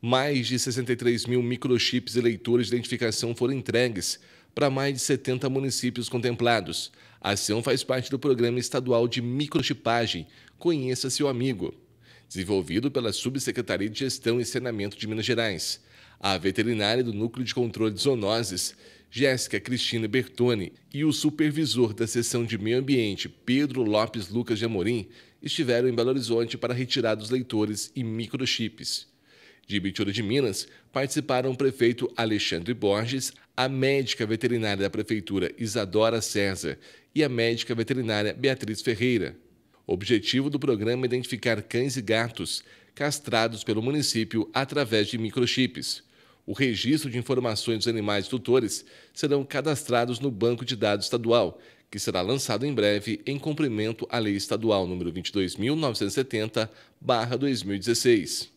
Mais de 63 mil microchips e leitores de identificação foram entregues para mais de 70 municípios contemplados. A ação faz parte do Programa Estadual de Microchipagem Conheça Seu Amigo, desenvolvido pela Subsecretaria de Gestão e Saneamento de Minas Gerais. A veterinária do Núcleo de Controle de Zoonoses, Jéssica Cristina Bertoni, e o supervisor da seção de Meio Ambiente, Pedro Lopes Lucas de Amorim, estiveram em Belo Horizonte para retirar dos leitores e microchips. De Bitiúra de Minas, participaram o prefeito Alexandre Borges, a médica veterinária da prefeitura Isadora César e a médica veterinária Beatriz Ferreira. O objetivo do programa é identificar cães e gatos castrados pelo município através de microchips. O registro de informações dos animais tutores serão cadastrados no banco de dados estadual, que será lançado em breve em cumprimento à Lei Estadual nº 22.970/2016.